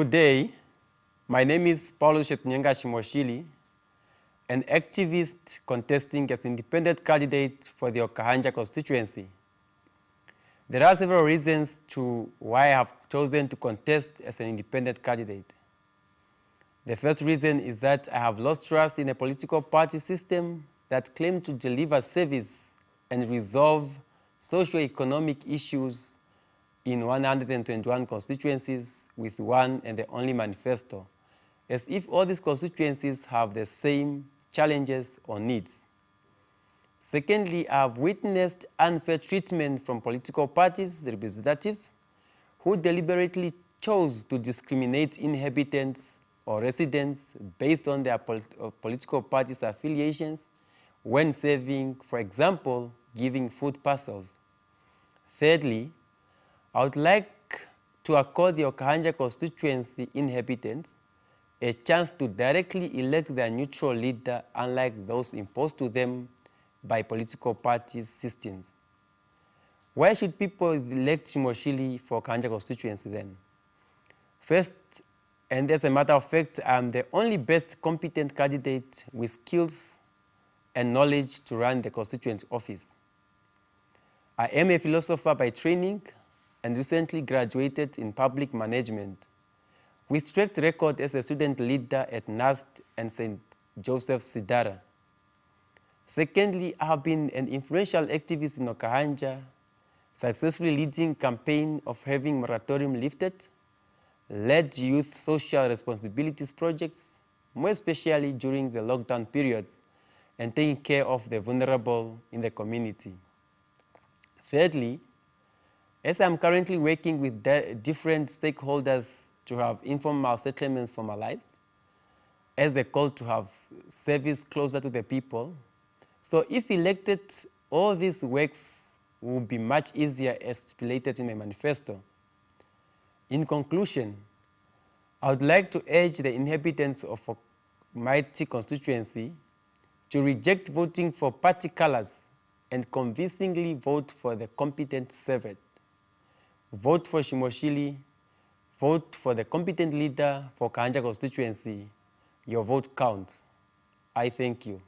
Good day. My name is Paulo Shetunyenga Shimoshili, an activist contesting as independent candidate for the Okahanja constituency. There are several reasons to why I have chosen to contest as an independent candidate. The first reason is that I have lost trust in a political party system that claimed to deliver service and resolve socio-economic issues in 121 constituencies with one and the only manifesto, as if all these constituencies have the same challenges or needs. Secondly, I have witnessed unfair treatment from political parties, representatives, who deliberately chose to discriminate inhabitants or residents based on their polit uh, political parties' affiliations when serving, for example, giving food parcels. Thirdly, I would like to accord the Okahanja constituency inhabitants a chance to directly elect their neutral leader unlike those imposed to them by political parties' systems. Why should people elect Shimoshili for Okahanja constituency then? First, and as a matter of fact, I'm the only best competent candidate with skills and knowledge to run the constituent office. I am a philosopher by training and recently graduated in public management. With strict record as a student leader at NAST and St. Joseph Sidara. Secondly, I have been an influential activist in Okahanja, successfully leading campaign of having moratorium lifted, led youth social responsibilities projects, more especially during the lockdown periods, and taking care of the vulnerable in the community. Thirdly, as I'm currently working with different stakeholders to have informal settlements formalized, as the call to have service closer to the people. So if elected, all these works will be much easier as stipulated in the manifesto. In conclusion, I would like to urge the inhabitants of mighty constituency to reject voting for party colors and convincingly vote for the competent servant vote for Shimoshili, vote for the competent leader for Kanja constituency. Your vote counts. I thank you.